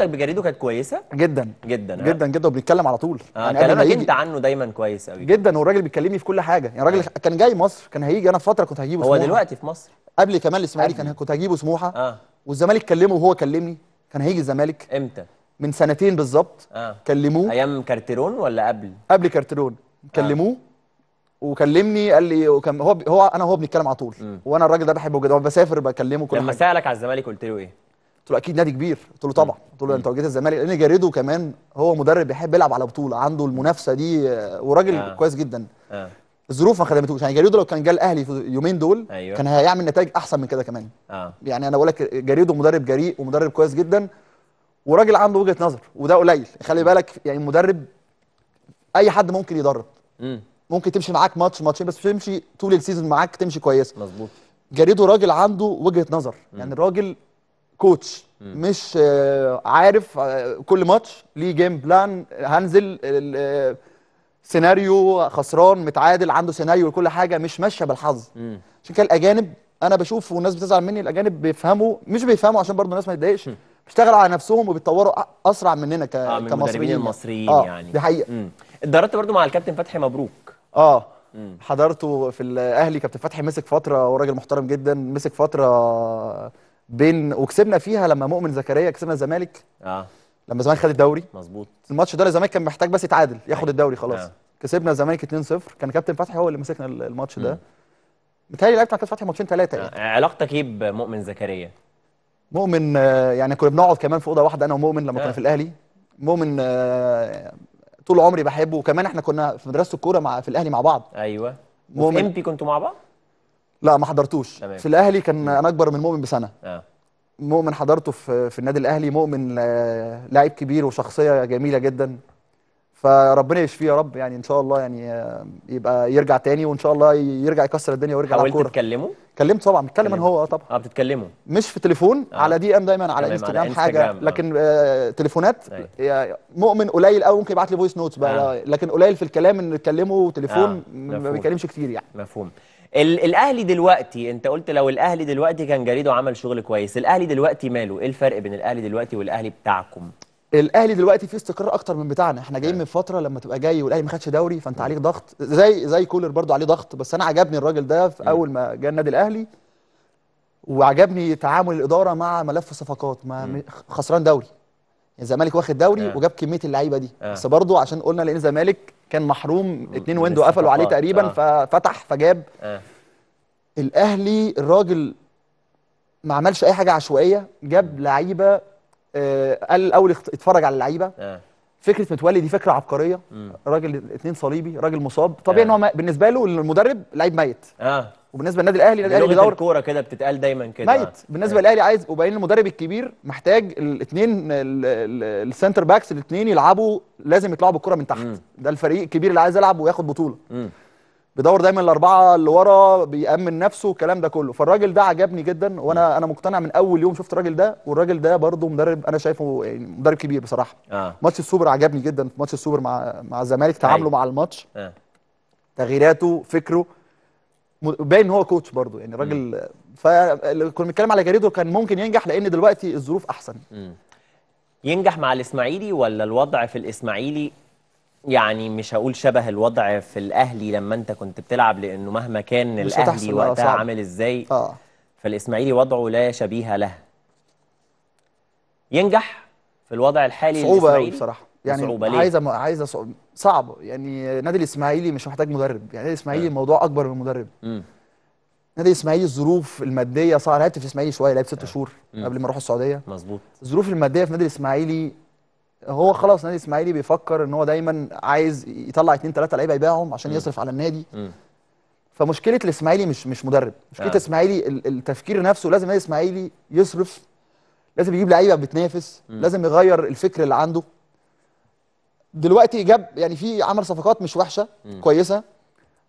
بجريده كانت كويسه جدا جدا جدا جدا وبنتكلم على طول آه يعني كلامك انت عنه دايما كويس قوي جدا والراجل بيكلمني في كل حاجه يعني الراجل آه. كان جاي مصر كان هيجي انا في فتره كنت هجيبه هو سموحة. دلوقتي في مصر قبل كمان الاسماعيلي كان كنت هجيبه سموحه آه. والزمالك كلمه وهو كلمني كان هيجي الزمالك امتى من سنتين بالظبط آه. كلموه ايام كارتيرون ولا قبل قبل كارتيرون كلموه آه. وكلمني قال لي هو هو انا هو بنتكلم على طول م. وانا الراجل ده بحبه جدا بسافر بكلمه كل لما سالك على الزمالك قلت له ايه قلت له اكيد نادي كبير قلت له طبعا قلت له انت واجهت الزمالك لان جاريدو كمان هو مدرب بيحب يلعب على بطوله عنده المنافسه دي آه، وراجل آه. كويس جدا آه. الظروف ما خدمتوش يعني جاريدو لو كان جه الاهلي في اليومين دول أيوه. كان هيعمل نتائج احسن من كده كمان آه. يعني انا بقول لك جاريدو مدرب جريء ومدرب كويس جدا وراجل عنده وجهه نظر وده قليل خلي بالك يعني المدرب اي حد ممكن يدرب م. ممكن تمشي معاك ماتش ماتشين بس تمشي طول السيزون معاك تمشي كويس مظبوط جاريدو راجل عنده وجهه نظر يعني الراجل كوتش مش آه، عارف آه، كل ماتش ليه جيم بلان هنزل آه، سيناريو خسران متعادل عنده سيناريو لكل حاجه مش ماشيه بالحظ عشان كده الاجانب انا بشوف والناس بتزعل مني الاجانب بيفهموا مش بيفهموا عشان برضه الناس ما يتضايقش بيشتغلوا على نفسهم وبيتطوروا اسرع مننا ك... آه من كمصريين المصريين آه يعني دي حقيقه اتدربت برضه مع الكابتن فتحي مبروك اه مم. حضرته في الاهلي كابتن فتحي مسك فتره وراجل محترم جدا مسك فتره بين وكسبنا فيها لما مؤمن زكريا كسبنا الزمالك اه لما الزمالك خد الدوري مظبوط الماتش ده الزمالك كان محتاج بس يتعادل ياخد أيوة. الدوري خلاص آه. كسبنا الزمالك 2-0 كان كابتن فتحي هو اللي مسكنا الماتش ده متهيألي لعبت مع كابتن فتحي ماتشين ثلاثه يعني. آه. علاقتك ايه بمؤمن زكريا؟ مؤمن آه يعني كنا بنقعد كمان في اوضه واحده انا ومؤمن لما آه. كنا في الاهلي مؤمن آه طول عمري بحبه وكمان احنا كنا في مدرسه الكوره مع في الاهلي مع بعض ايوه مؤمن وفي امبي كنتوا مع بعض؟ لا ما حضرتوش تمام. في الاهلي كان انا اكبر من مؤمن بسنه اه مؤمن حضرته في في النادي الاهلي مؤمن آه، لاعب كبير وشخصيه جميله جدا فربنا يشفيه يا رب يعني ان شاء الله يعني آه، يبقى يرجع تاني وان شاء الله يرجع يكسر الدنيا ويرجع على الكوره حاولت كلمت طبعا بتكلم انا هو آه، طبعا اه بتتكلموا مش في تليفون آه. على دي ام دايما على انستغرام حاجه آه. لكن آه تليفونات آه. مؤمن قليل قوي ممكن يبعت لي فويس نوتس بقى آه. لكن قليل في الكلام ان نتكلمه تليفون آه. ما بيتكلمش كتير يعني مفهوم الاهلي دلوقتي انت قلت لو الاهلي دلوقتي كان جريده وعمل شغل كويس الاهلي دلوقتي ماله ايه الفرق بين الاهلي دلوقتي والاهلي بتاعكم الاهلي دلوقتي فيه استقرار اكتر من بتاعنا احنا جايين آه. من فتره لما تبقى جاي والاهلي ما خدش دوري فانت عليك ضغط زي زي كولر برضو عليه ضغط بس انا عجبني الراجل ده في اول ما جه النادي الاهلي وعجبني تعامل الاداره مع ملف الصفقات ما خسران دوري الزمالك واخد دوري آه. وجاب كميه اللعيبه دي آه. بس برضو عشان قلنا لان الزمالك كان محروم اتنين ويندو قفلوا عليه تقريبا آه. ففتح فجاب آه. الاهلي الراجل ما عملش اي حاجه عشوائيه جاب لعيبه آه قال الاول اتفرج على اللعيبه آه. فكره متولي دي فكره عبقريه راجل اتنين صليبي راجل مصاب طبيعي آه. ان هو بالنسبه له المدرب لعيب ميت آه. وبالنسبه للنادي الاهلي النادي الاهلي بيدور الكوره كده بتتقال دايما كده ميت بالنسبه آه. للاهلي عايز وبعدين المدرب الكبير محتاج الاثنين السنتر باكس الاثنين يلعبوا لازم يطلعوا بالكوره من تحت ده الفريق الكبير اللي عايز يلعب وياخد بطوله بيدور دايما الاربعه اللي ورا بيامن نفسه والكلام ده كله فالراجل ده عجبني جدا وانا مم. انا مقتنع من اول يوم شفت الراجل ده والراجل ده برده مدرب انا شايفه يعني مدرب كبير بصراحه آه. ماتش السوبر عجبني جدا ماتش السوبر مع مع الزمالك تعامله أيوه. مع الماتش آه. تغييراته فكره باين ان هو كوتش برضه يعني راجل فكنا بنتكلم على جاريدو كان ممكن ينجح لان دلوقتي الظروف احسن م. ينجح مع الاسماعيلي ولا الوضع في الاسماعيلي يعني مش هقول شبه الوضع في الاهلي لما انت كنت بتلعب لانه مهما كان الاهلي آه، وقتها صعب. عامل ازاي آه. فالاسماعيلي وضعه لا شبيه له ينجح في الوضع الحالي صعوبه قوي بصراحه يعني صعوبه ليه؟ عايزه عايزه صعبه يعني نادي الاسماعيلي مش محتاج مدرب يعني نادي الاسماعيلي الموضوع آه. اكبر من مدرب نادي الاسماعيلي الظروف الماديه صعبه لعبت في الاسماعيلي شويه لعبت ست آه. شهور قبل ما اروح السعوديه مظبوط الظروف الماديه في نادي الاسماعيلي هو خلاص نادي الاسماعيلي بيفكر ان هو دايما عايز يطلع اثنين ثلاثه لعيبه يبيعهم عشان م. يصرف على النادي م. فمشكله الاسماعيلي مش مش مدرب مشكله آه. الاسماعيلي التفكير نفسه لازم نادي الاسماعيلي يصرف لازم يجيب لعيبه بتنافس لازم يغير الفكر اللي عنده دلوقتي جاب يعني في عمل صفقات مش وحشه م. كويسه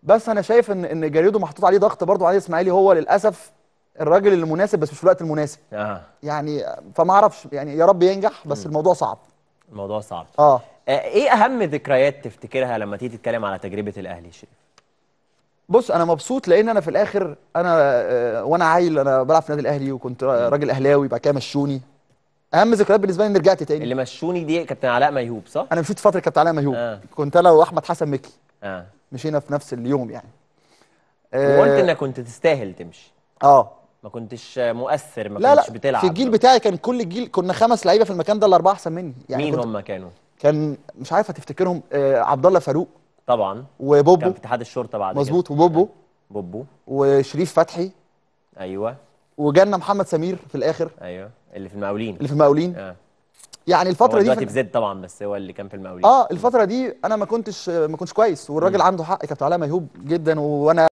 بس انا شايف ان ان جاريدو محطوط عليه ضغط برضه علي اسماعيلي هو للاسف الراجل المناسب بس مش في الوقت المناسب آه. يعني فما اعرفش يعني يا رب ينجح بس م. الموضوع صعب الموضوع صعب آه. اه ايه اهم ذكريات تفتكرها لما تيجي تتكلم على تجربه الاهلي شريف بص انا مبسوط لان انا في الاخر انا آه، وانا عيل انا بلعب في النادي الاهلي وكنت راجل اهلاوي بعد كده مشوني اهم ذكريات بالنسبه لي ان رجعت تاني اللي مشوني دي كابتن علاء ميهوب صح انا مشيت فتره كابتن علاء ميهوب آه. كنت انا واحمد حسن مكي آه. مشينا في نفس اليوم يعني وقلت آه. انك كنت تستاهل تمشي اه ما كنتش مؤثر ما لا كنتش لا بتلعب في الجيل بتاعي كان كل الجيل كنا خمس لعيبه في المكان ده الاربعه احسن مني يعني مين هم كانوا كان مش عارف هتفتكرهم آه عبد الله فاروق طبعا وبوبو كان في اتحاد الشرطه بعد مظبوط وبوبو آه. بوبو وشريف فتحي ايوه وجالنا محمد سمير في الاخر ايوه اللي في المقاولين اللي في المقاولين آه. يعني الفتره دي في زد طبعا بس هو اللي كان في المقاولين اه الفتره دي انا ما كنتش ما كنتش كويس والراجل عنده حق كابتن علاء ميهوب جدا وانا